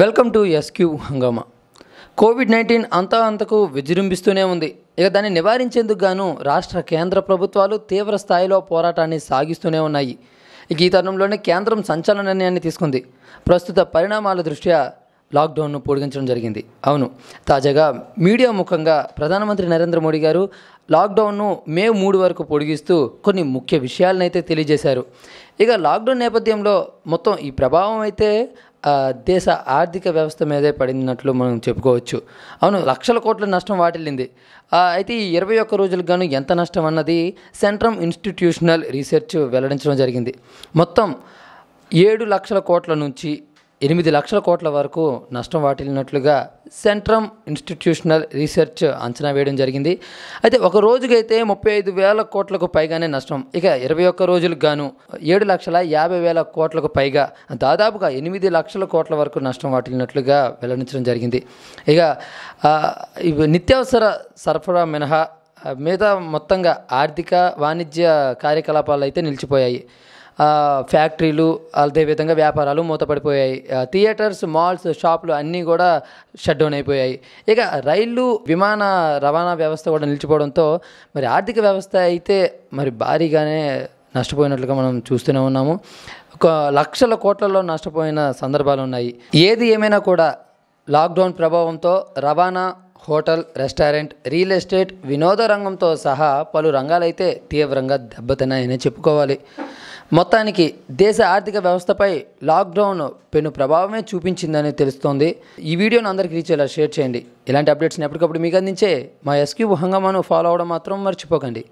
welcome to SQ Hungama Covid nineteen అంతా అంతకు విజృంభిస్తూనే ఉంది ఇక దాన్ని నివారించేందుకు గాను రాష్ట్ర కేంద్ర ప్రభుత్వాలు తీవ్ర స్థాయిలో పోరాటాన్ని సాగిస్తూనే ఉన్నాయి ఇక ఈ తరుణంలోనే కేంద్రం సంచలన నిర్ణయాన్ని తీసుకుంది ప్రస్తుత పరిణామాల దృష్ట్యా లాక్డౌన్ను పొడిగించడం జరిగింది అవును తాజాగా మీడియా ముఖంగా ప్రధానమంత్రి నరేంద్ర మోడీ గారు లాక్డౌన్ను మే మూడు వరకు పొడిగిస్తూ కొన్ని ముఖ్య విషయాలనైతే తెలియజేశారు ఇక లాక్డౌన్ నేపథ్యంలో మొత్తం ఈ ప్రభావం అయితే దేశ ఆర్థిక వ్యవస్థ మీదే పడినట్లు మనం చెప్పుకోవచ్చు అవును లక్షల కోట్ల నష్టం వాటిల్లింది అయితే ఈ ఇరవై ఒక్క రోజులకు గాను ఎంత నష్టం అన్నది సెంట్రమ్ ఇన్స్టిట్యూషనల్ రీసెర్చ్ వెల్లడించడం జరిగింది మొత్తం ఏడు లక్షల కోట్ల నుంచి ఎనిమిది లక్షల కోట్ల వరకు నష్టం వాటిల్లినట్లుగా సెంట్రమ్ ఇన్స్టిట్యూషనల్ రీసెర్చ్ అంచనా వేయడం జరిగింది అయితే ఒక రోజుకైతే ముప్పై ఐదు వేల కోట్లకు పైగానే నష్టం ఇక ఇరవై ఒక్క రోజులకు గాను ఏడు లక్షల యాభై వేల కోట్లకు పైగా దాదాపుగా ఎనిమిది లక్షల కోట్ల వరకు నష్టం వాటిల్లినట్లుగా వెల్లడించడం జరిగింది ఇక నిత్యావసర సరఫరా మినహా మిగతా మొత్తంగా ఆర్థిక వాణిజ్య కార్యకలాపాలు అయితే నిలిచిపోయాయి ఫ్యాక్టరీలు అదేవిధంగా వ్యాపారాలు మూతపడిపోయాయి థియేటర్స్ మాల్స్ షాపులు అన్నీ కూడా షట్ డౌన్ అయిపోయాయి ఇక రైళ్ళు విమాన రవాణా వ్యవస్థ కూడా నిలిచిపోవడంతో మరి ఆర్థిక వ్యవస్థ అయితే మరి భారీగానే నష్టపోయినట్లుగా మనం చూస్తూనే ఉన్నాము ఒక లక్షల కోట్లలో నష్టపోయిన సందర్భాలు ఉన్నాయి ఏది ఏమైనా కూడా లాక్డౌన్ ప్రభావంతో రవాణా హోటల్ రెస్టారెంట్ రియల్ ఎస్టేట్ వినోద రంగంతో సహా పలు రంగాలైతే తీవ్రంగా దెబ్బతిన్నాయని చెప్పుకోవాలి మొత్తానికి దేశ ఆర్థిక వ్యవస్థపై లాక్డౌన్ పెను ప్రభావమే చూపించిందని తెలుస్తోంది ఈ వీడియోను అందరికీ రీచ్ అయ్యేలా షేర్ చేయండి ఇలాంటి అప్డేట్స్ని ఎప్పటికప్పుడు మీకు అందించే మా ఎస్క్యూ హంగమాను ఫాలో అవడం మాత్రం మర్చిపోకండి